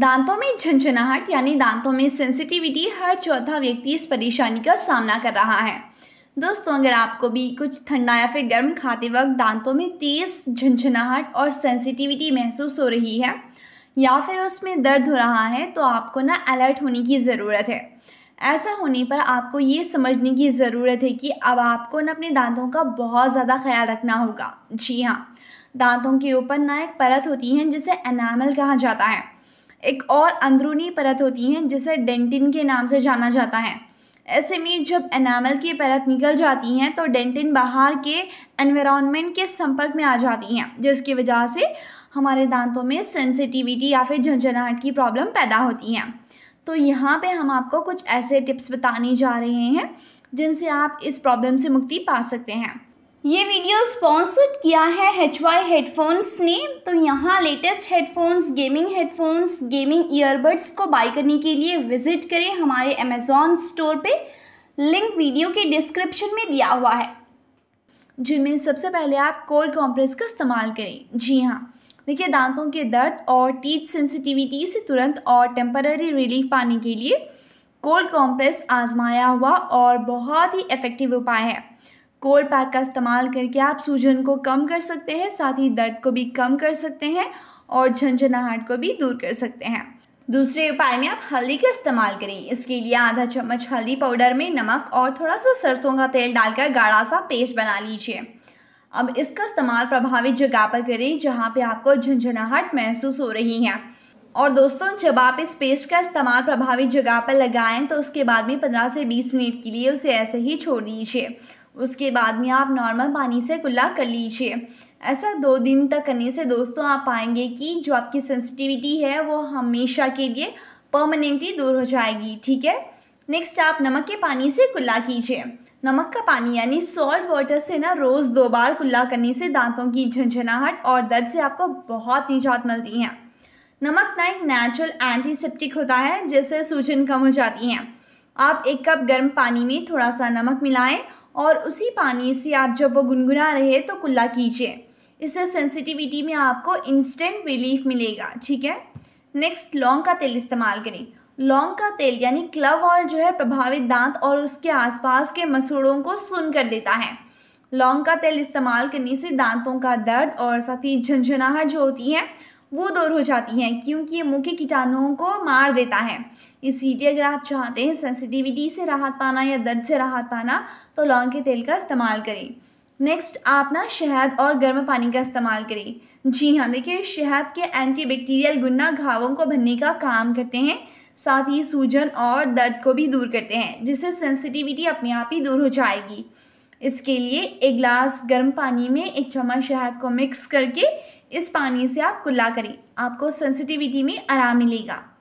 दांतों में झंझनाहट यानी दांतों में सेंसिटिविटी हर चौथा व्यक्ति इस परेशानी का सामना कर रहा है दोस्तों अगर आपको भी कुछ ठंडा या फिर गर्म खाते वक्त दांतों में तेज़ झंझनाहट और सेंसिटिविटी महसूस हो रही है या फिर उसमें दर्द हो रहा है तो आपको ना अलर्ट होने की ज़रूरत है ऐसा होने पर आपको ये समझने की ज़रूरत है कि अब आपको ना अपने दांतों का बहुत ज़्यादा ख्याल रखना होगा जी हाँ दांतों के ऊपर ना एक परत होती है जिसे एनामल कहा जाता है एक और अंदरूनी परत होती हैं जिसे डेंटिन के नाम से जाना जाता है ऐसे में जब एनामल की परत निकल जाती हैं तो डेंटिन बाहर के एनवायरनमेंट के संपर्क में आ जाती हैं जिसकी वजह से हमारे दांतों में सेंसिटिविटी या फिर झंझनाहट की प्रॉब्लम पैदा होती हैं तो यहाँ पे हम आपको कुछ ऐसे टिप्स बताने जा रहे हैं जिनसे आप इस प्रॉब्लम से मुक्ति पा सकते हैं ये वीडियो स्पॉन्सर्ड किया है एच वाई हेडफोन्स ने तो यहाँ latest headphones gaming headphones gaming earbuds को बाई करने के लिए विजिट करें हमारे अमेजोन स्टोर पे लिंक वीडियो के डिस्क्रिप्शन में दिया हुआ है जिनमें सबसे पहले आप कोल्ड कॉम्प्रेस का इस्तेमाल करें जी हाँ देखिए दांतों के दर्द और टीथ सेंसिटिविटी से तुरंत और टेम्पररी रिलीफ पाने के लिए कोल्ड कॉम्प्रेस आजमाया हुआ और बहुत ही इफ़ेक्टिव उपाय है कोल्ड पैक का इस्तेमाल करके आप सूजन को कम कर सकते हैं साथ ही दर्द को भी कम कर सकते हैं और झंझनाहट को भी दूर कर सकते हैं दूसरे उपाय में आप हल्दी का इस्तेमाल करें इसके लिए आधा चम्मच हल्दी पाउडर में नमक और थोड़ा सा सरसों का तेल डालकर गाढ़ा सा पेस्ट बना लीजिए अब इसका इस्तेमाल प्रभावित जगह पर करें जहाँ पे आपको झंझनाहट महसूस हो रही है और दोस्तों जब आप इस पेस्ट का इस्तेमाल प्रभावित जगह पर लगाएं तो उसके बाद में 15 से 20 मिनट के लिए उसे ऐसे ही छोड़ दीजिए उसके बाद में आप नॉर्मल पानी से कुल्ला कर लीजिए ऐसा दो दिन तक करने से दोस्तों आप पाएंगे कि जो आपकी सेंसिटिविटी है वो हमेशा के लिए परमानेंटली दूर हो जाएगी ठीक है नेक्स्ट आप नमक के पानी से कुल्ला कीजिए नमक का पानी यानी सॉल्ट वाटर से ना रोज़ दो बार कुल्ला करने से दांतों की झंझनाहट और दर्द से आपको बहुत निजात मिलती है नमक ना एक नेचुरल एंटीसेप्टिक होता है जिससे सूजन कम हो जाती है आप एक कप गर्म पानी में थोड़ा सा नमक मिलाएं और उसी पानी से आप जब वो गुनगुना रहे तो कुल्ला कीजिए इससे सेंसिटिविटी में आपको इंस्टेंट रिलीफ मिलेगा ठीक है नेक्स्ट लौंग का तेल इस्तेमाल करें लौंग का तेल यानी क्लव ऑयल जो है प्रभावित दांत और उसके आसपास के मसूड़ों को सुन कर देता है लौंग का तेल इस्तेमाल करने से दांतों का दर्द और साथ ही झंझनाहट जो होती है वो दूर हो जाती हैं क्योंकि ये मुख्य कीटाणुओं को मार देता है इसीलिए अगर आप चाहते हैं सेंसिटिविटी से राहत पाना या दर्द से राहत पाना तो लौंग के तेल का इस्तेमाल करें नेक्स्ट आप ना शहद और गर्म पानी का इस्तेमाल करें जी हाँ देखिए शहद के एंटीबैक्टीरियल गुण घावों को भरने का काम करते हैं साथ ही सूजन और दर्द को भी दूर करते हैं जिससे सेंसिटिविटी अपने आप ही दूर हो जाएगी इसके लिए एक गिलास गर्म पानी में एक चम्मच शहद को मिक्स करके इस पानी से आप कुल्ला करें आपको सेंसिटिविटी में आराम मिलेगा